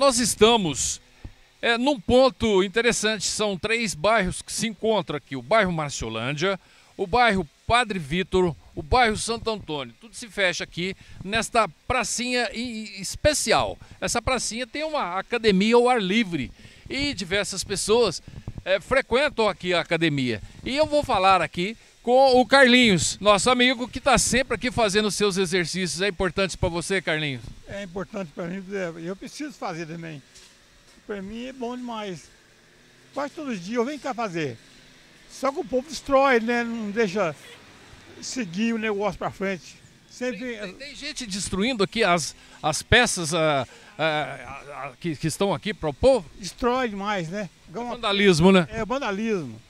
Nós estamos é, num ponto interessante, são três bairros que se encontram aqui: o bairro Marciolândia, o bairro Padre Vítor, o bairro Santo Antônio. Tudo se fecha aqui nesta pracinha especial. Essa pracinha tem uma academia ao ar livre e diversas pessoas é, frequentam aqui a academia. E eu vou falar aqui com o Carlinhos, nosso amigo que está sempre aqui fazendo seus exercícios. É importante para você, Carlinhos? É importante para mim, é, eu preciso fazer também. Para mim é bom demais. Quase todos os dias eu venho cá fazer. Só que o povo destrói, né? Não deixa seguir o negócio para frente. Sempre... Tem, tem, tem, gente destruindo aqui as, as peças a, ah, a, ah, a, ah, que, que, estão aqui para o povo? Destrói demais, né? É vandalismo, né? É vandalismo.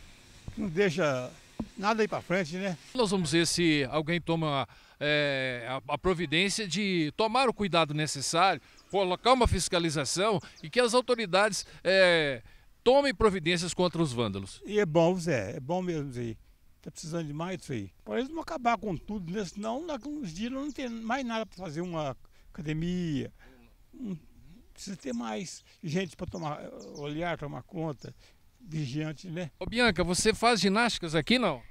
Não deixa nada aí para frente, né? Nós vamos ver se alguém toma é, a, a, providência de tomar o cuidado necessário, colocar uma fiscalização e que as autoridades é, tomem providências contra os vândalos. E é bom, Zé, é bom mesmo isso aí. Tá precisando de mais isso aí. Para eles não acabar com tudo, né? Senão daqui uns dias não tem mais nada para fazer uma academia. Não precisa ter mais gente para tomar olhar, tomar conta vigiante, né? Ô Bianca, você faz ginásticas aqui não?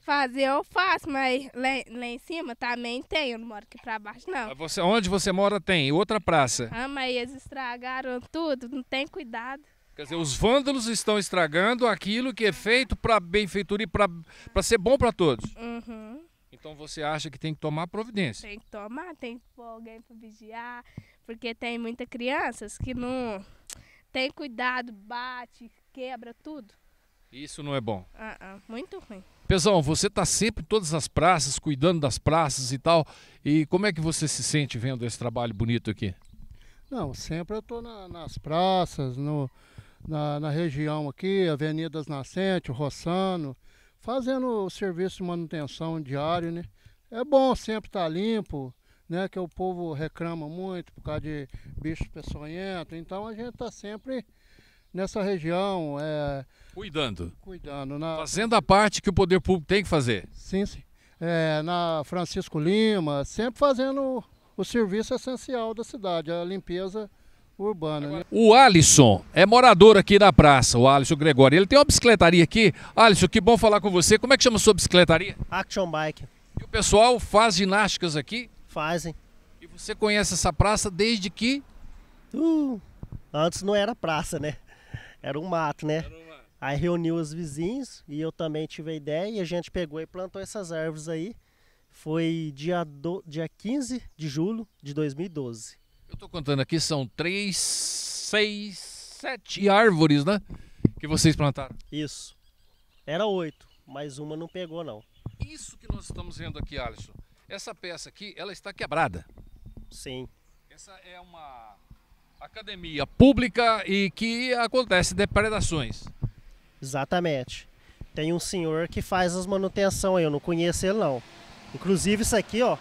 Fazer eu faço, mas lá, lá em cima também tem, eu não moro aqui pra baixo, não. Ah, você, onde você mora tem? Outra praça? Ah, mas eles estragaram tudo, não tem cuidado. Quer dizer, os vândalos estão estragando aquilo que é feito para e para ser bom para todos. Uhum. Então você acha que tem que tomar providência? Tem que tomar, tem que pôr alguém para vigiar, porque tem muitas crianças que não tem cuidado, bate, quebra tudo. Isso não é bom. Uh -uh, muito ruim. Pesão, você está sempre em todas as praças, cuidando das praças e tal. E como é que você se sente vendo esse trabalho bonito aqui? Não, sempre eu estou na, nas praças, no, na, na, região aqui, Avenidas Nascente, Roçano, fazendo o serviço de manutenção diário, né? É bom sempre estar tá limpo, né, que o povo reclama muito por causa de bichos peçonhentos. Então a gente está sempre nessa região. É, cuidando. Cuidando. Na... Fazendo a parte que o poder público tem que fazer. Sim, sim. É, na Francisco Lima, sempre fazendo o serviço essencial da cidade, a limpeza urbana. Né? O Alisson é morador aqui da praça, o Alisson Gregório. Ele tem uma bicicletaria aqui. Alisson, que bom falar com você. Como é que chama a sua bicicletaria? Action Bike. E o pessoal faz ginásticas aqui? Fazem. E você conhece essa praça desde que? Uh, antes não era praça, né? Era um mato, né? um mato. Aí reuniu os vizinhos e eu também tive a ideia e a gente pegou e plantou essas árvores aí. Foi dia, do, dia 15 de julho de 2012. Eu tô contando aqui, são três, seis, sete árvores, né? Que vocês plantaram. Isso. Era oito, mas uma não pegou, não. Isso que nós estamos vendo aqui, Alisson. Essa peça aqui, ela está quebrada. Sim. Essa é uma academia pública e que acontece depredações. Exatamente. Tem um senhor que faz as manutenções, eu não conheço ele não. Inclusive isso aqui, ó,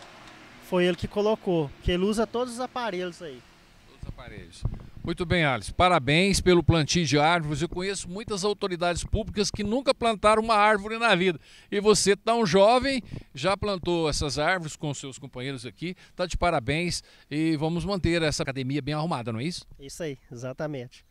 foi ele que colocou, que ele usa todos os aparelhos aí. Todos os aparelhos. Muito bem, Alice. Parabéns pelo plantio de árvores. Eu conheço muitas autoridades públicas que nunca plantaram uma árvore na vida. E você, tão tá jovem, já plantou essas árvores com seus companheiros aqui. Tá de parabéns e vamos manter essa academia bem arrumada, não é isso? Isso aí, exatamente.